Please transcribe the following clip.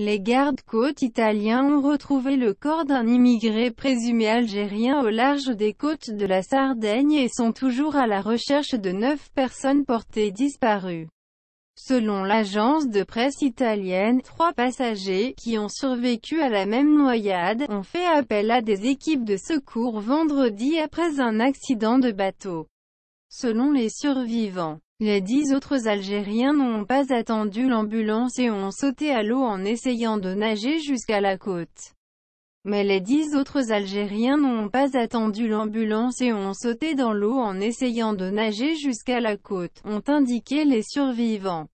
Les gardes-côtes italiens ont retrouvé le corps d'un immigré présumé algérien au large des côtes de la Sardaigne et sont toujours à la recherche de neuf personnes portées disparues. Selon l'agence de presse italienne, trois passagers, qui ont survécu à la même noyade, ont fait appel à des équipes de secours vendredi après un accident de bateau. Selon les survivants, les dix autres Algériens n'ont pas attendu l'ambulance et ont sauté à l'eau en essayant de nager jusqu'à la côte. Mais les dix autres Algériens n'ont pas attendu l'ambulance et ont sauté dans l'eau en essayant de nager jusqu'à la côte, ont indiqué les survivants.